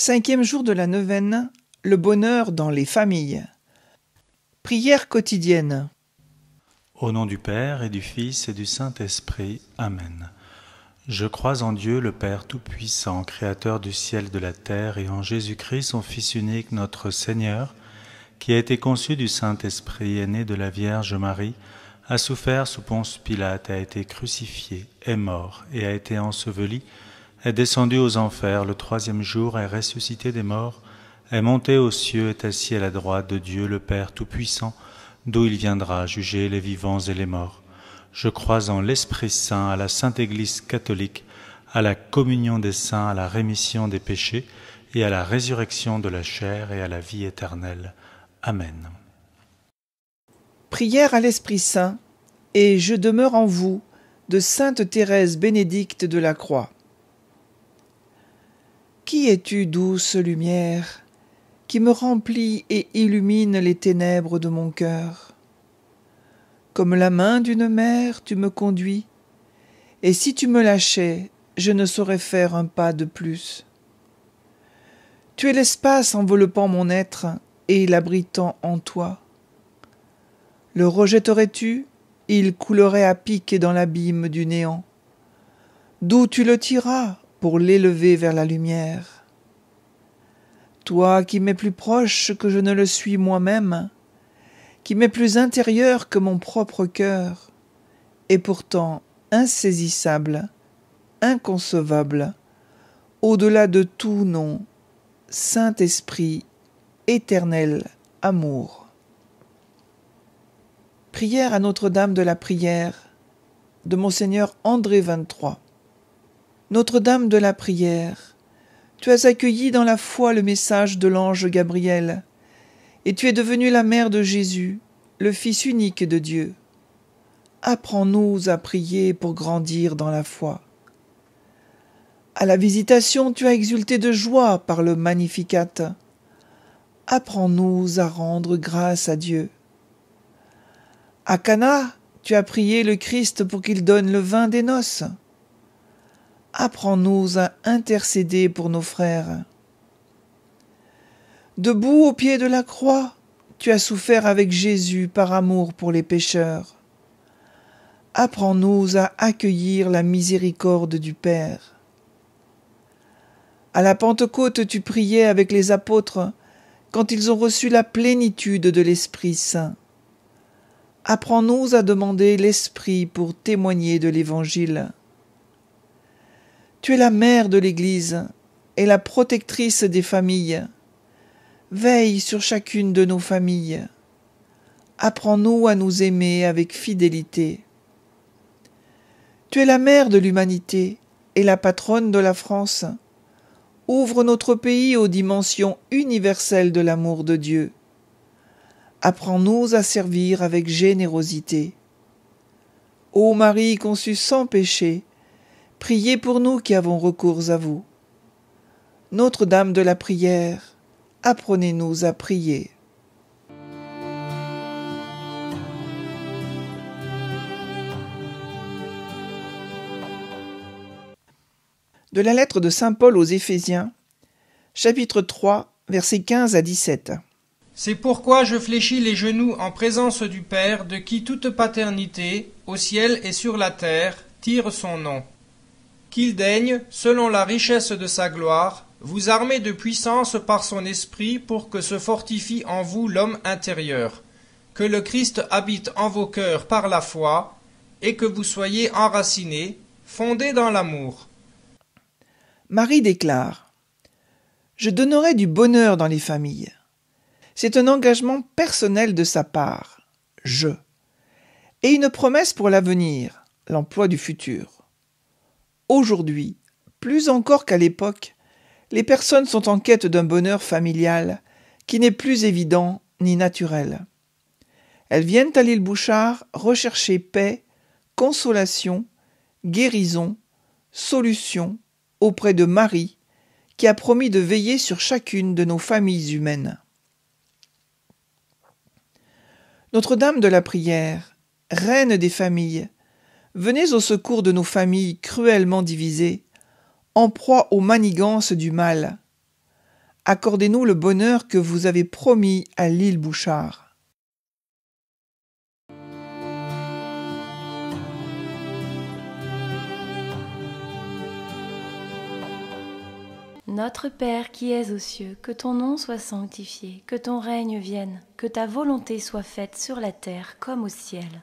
Cinquième jour de la neuvaine, le bonheur dans les familles. Prière quotidienne. Au nom du Père et du Fils et du Saint-Esprit. Amen. Je crois en Dieu le Père Tout-Puissant, Créateur du ciel et de la terre, et en Jésus-Christ, son Fils unique, notre Seigneur, qui a été conçu du Saint-Esprit, et né de la Vierge Marie, a souffert sous Ponce Pilate, a été crucifié, est mort et a été enseveli est descendu aux enfers le troisième jour, est ressuscité des morts, est monté aux cieux, est assis à la droite de Dieu le Père Tout-Puissant, d'où il viendra juger les vivants et les morts. Je crois en l'Esprit Saint, à la Sainte Église catholique, à la communion des saints, à la rémission des péchés, et à la résurrection de la chair et à la vie éternelle. Amen. Prière à l'Esprit Saint, et je demeure en vous, de Sainte Thérèse bénédicte de la Croix. Qui es-tu, douce lumière, qui me remplit et illumine les ténèbres de mon cœur Comme la main d'une mère, tu me conduis, et si tu me lâchais, je ne saurais faire un pas de plus. Tu es l'espace enveloppant mon être et l'abritant en toi. Le rejetterais-tu Il coulerait à pic dans l'abîme du néant. D'où tu le tiras, pour l'élever vers la lumière. Toi qui m'es plus proche que je ne le suis moi-même, qui m'es plus intérieur que mon propre cœur, et pourtant insaisissable, inconcevable, au-delà de tout nom, Saint-Esprit, éternel amour. Prière à Notre-Dame de la Prière de Monseigneur André 23. Notre-Dame de la prière, tu as accueilli dans la foi le message de l'ange Gabriel, et tu es devenue la mère de Jésus, le Fils unique de Dieu. Apprends-nous à prier pour grandir dans la foi. À la visitation, tu as exulté de joie par le Magnificat. Apprends-nous à rendre grâce à Dieu. À Cana, tu as prié le Christ pour qu'il donne le vin des noces apprends-nous à intercéder pour nos frères. Debout au pied de la croix, tu as souffert avec Jésus par amour pour les pécheurs. Apprends-nous à accueillir la miséricorde du Père. À la Pentecôte, tu priais avec les apôtres quand ils ont reçu la plénitude de l'Esprit Saint. Apprends-nous à demander l'Esprit pour témoigner de l'Évangile. Tu es la mère de l'Église et la protectrice des familles. Veille sur chacune de nos familles. Apprends-nous à nous aimer avec fidélité. Tu es la mère de l'humanité et la patronne de la France. Ouvre notre pays aux dimensions universelles de l'amour de Dieu. Apprends-nous à servir avec générosité. Ô Marie conçue sans péché, Priez pour nous qui avons recours à vous. Notre-Dame de la prière, apprenez-nous à prier. De la lettre de Saint Paul aux Éphésiens, chapitre 3, versets 15 à 17. C'est pourquoi je fléchis les genoux en présence du Père, de qui toute paternité, au ciel et sur la terre, tire son nom. Il daigne, selon la richesse de sa gloire, vous armer de puissance par son esprit pour que se fortifie en vous l'homme intérieur, que le Christ habite en vos cœurs par la foi, et que vous soyez enracinés, fondés dans l'amour. Marie déclare Je donnerai du bonheur dans les familles. C'est un engagement personnel de sa part, je, et une promesse pour l'avenir, l'emploi du futur. Aujourd'hui, plus encore qu'à l'époque, les personnes sont en quête d'un bonheur familial qui n'est plus évident ni naturel. Elles viennent à l'île Bouchard rechercher paix, consolation, guérison, solution auprès de Marie, qui a promis de veiller sur chacune de nos familles humaines. Notre-Dame de la Prière, reine des familles, Venez au secours de nos familles cruellement divisées, en proie aux manigances du mal. Accordez-nous le bonheur que vous avez promis à l'île Bouchard. Notre Père qui es aux cieux, que ton nom soit sanctifié, que ton règne vienne, que ta volonté soit faite sur la terre comme au ciel.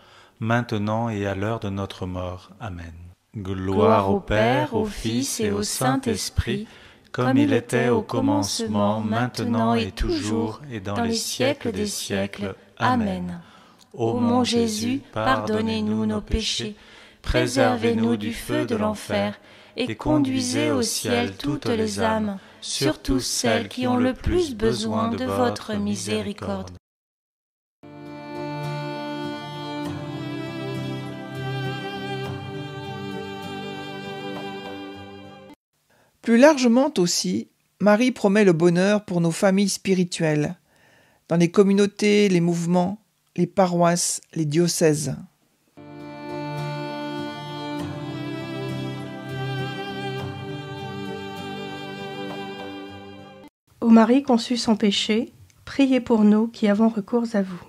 maintenant et à l'heure de notre mort. Amen. Gloire au Père, au Fils et au Saint-Esprit, comme il était au commencement, maintenant et toujours, et dans les siècles des siècles. Amen. Ô mon Jésus, pardonnez-nous nos péchés, préservez-nous du feu de l'enfer, et conduisez au ciel toutes les âmes, surtout celles qui ont le plus besoin de votre miséricorde. Plus largement aussi, Marie promet le bonheur pour nos familles spirituelles, dans les communautés, les mouvements, les paroisses, les diocèses. Ô Marie conçue sans péché, priez pour nous qui avons recours à vous.